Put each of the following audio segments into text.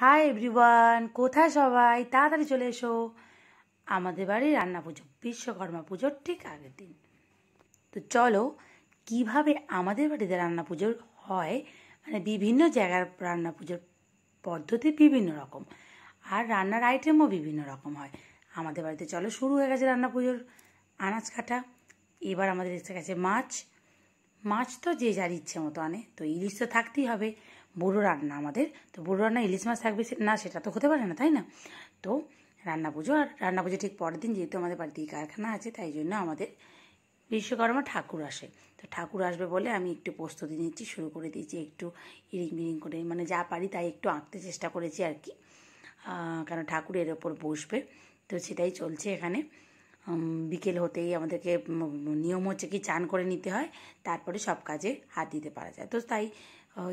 hi everyone কোথায় সবাই তাড়াতাড়ি চলে এসো আমাদের বাড়ির রান্না পুজো বিশ্বকর্মা পুজোর ঠিক আগের দিন তো চলো কিভাবে আমাদের বাড়িতে রান্না পুজোর হয় মানে বিভিন্ন জায়গার রান্না পুজোর পদ্ধতি বিভিন্ন রকম আর রান্নার আইটেমও বিভিন্ন রকম হয় আমাদের বাড়িতে চলো শুরু হয়ে গেছে রান্না পুজোর আনাজ কাটা এবার আমাদের এসে গেছে মাছ মাছ তো যে যার ইচ্ছে মতো আনে তো ইলিশ তো থাকতেই হবে বুড়ো রান্না আমাদের তো বুড়ো রান্না ইলিশ মাছ থাকবে না সেটা তো হতে পারে না তাই না তো রান্না পুজো আর রান্না পুজো ঠিক পরের দিন যেহেতু আমাদের বাড়িতে কারখানা আছে তাই জন্য আমাদের বিশ্বকর্মা ঠাকুর আসে তো ঠাকুর আসবে বলে আমি একটু প্রস্তুতি নিচ্ছি শুরু করে দিয়েছি একটু ইরিং বিরিং করে মানে যা পারি তাই একটু আঁকতে চেষ্টা করেছি আর কি কারণ ঠাকুর এর ওপর বসবে তো সেটাই চলছে এখানে বিকেল হতেই আমাদেরকে নিয়ম হচ্ছে কি চান করে নিতে হয় তারপরে সব কাজে হাত দিতে পারা যায় তো তাই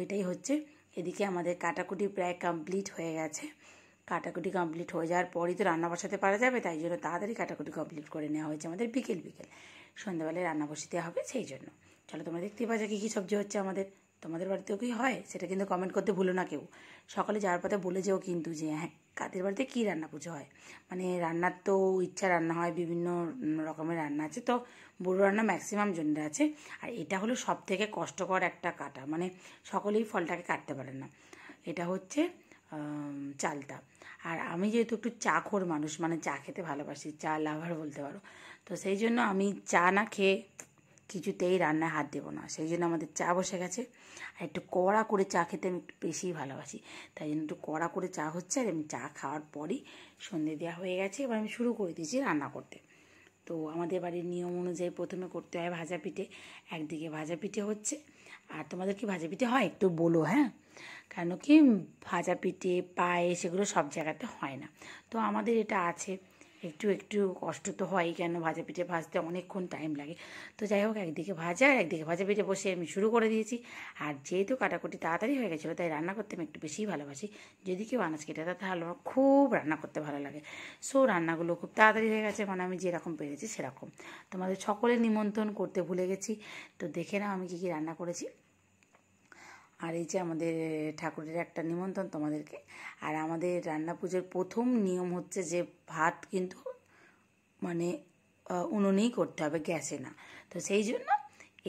এটাই হচ্ছে এদিকে আমাদের কাটাকুটি প্রায় কমপ্লিট হয়ে গেছে কাটাকুটি কমপ্লিট হয়ে যাওয়ার পরই তো রান্না বসাতে পারা যাবে তাই জন্য তাড়াতাড়ি কাটাকুটি কমপ্লিট করে নেওয়া হয়েছে আমাদের বিকেল বিকেল সন্ধ্যাবেলায় রান্না বসিতে হবে সেই জন্য চলো তোমরা দেখতে যায় কী কী সবজি হচ্ছে আমাদের তোমাদের বাড়িতেও কি হয় সেটা কিন্তু কমেন্ট করতে ভুলো না কেউ সকালে যাওয়ার পথে বলে যেও কিন্তু যে হ্যাঁ কাদের বাড়িতে কী রান্না পুজো হয় মানে রান্নার তো ইচ্ছা রান্না হয় বিভিন্ন রকমের রান্না আছে তো বুড়ো রান্না ম্যাক্সিমাম জনের আছে আর এটা হলো সব থেকে কষ্টকর একটা কাটা মানে সকলেই ফলটাকে কাটতে পারে না এটা হচ্ছে চালটা আর আমি যেহেতু একটু চা খোর মানুষ মানে চা খেতে ভালোবাসি চা লাভার বলতে পারো তো সেই জন্য আমি চা না খেয়ে কিছুতেই রান্নায় হাত দেবো না সেই জন্য আমাদের চা বসে গেছে আর একটু কড়া করে চা খেতে আমি একটু বেশিই ভালোবাসি তাই জন্য একটু কড়া করে চা হচ্ছে আর আমি চা খাওয়ার পরই সন্ধে দেওয়া হয়ে গেছে এবার আমি শুরু করে দিয়েছি রান্না করতে তো আমাদের বাড়ির নিয়ম অনুযায়ী প্রথমে করতে হয় ভাজা পিঠে একদিকে ভাজা পিঠে হচ্ছে আর তোমাদের কি ভাজা পিঠে হয় একটু বলো হ্যাঁ কেন কি ভাজা পিঠে পায়ে সেগুলো সব জায়গাতে হয় না তো আমাদের এটা আছে একটু একটু কষ্ট তো হয় কেন ভাজা পিঠে ভাজতে অনেকক্ষণ টাইম লাগে তো যাই হোক একদিকে ভাজা আর একদিকে ভাজা পিঠে বসে আমি শুরু করে দিয়েছি আর যেহেতু কাটাকুটি তাড়াতাড়ি হয়ে গেছিলো তাই রান্না করতে আমি একটু বেশিই ভালোবাসি যদি কেউ আনাজ কেটে দেয় তাহলে আমার খুব রান্না করতে ভালো লাগে সো রান্নাগুলো খুব তাড়াতাড়ি হয়ে গেছে মানে আমি যেরকম পেরেছি সেরকম তোমাদের সকলে নিমন্ত্রণ করতে ভুলে গেছি তো দেখে নাও আমি কী কী রান্না করেছি আর এই যে আমাদের ঠাকুরের একটা নিমন্ত্রণ তোমাদেরকে আর আমাদের রান্না পুজোর প্রথম নিয়ম হচ্ছে যে ভাত কিন্তু মানে উনুনেই করতে হবে গ্যাসে না তো সেই জন্য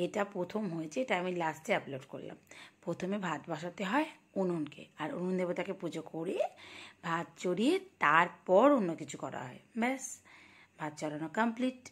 এটা প্রথম হয়েছে এটা আমি লাস্টে আপলোড করলাম প্রথমে ভাত বসাতে হয় উনুনকে আর উনুন দেবতাকে পুজো করে ভাত চড়িয়ে তারপর অন্য কিছু করা হয় ব্যাস ভাত চড়ানো কমপ্লিট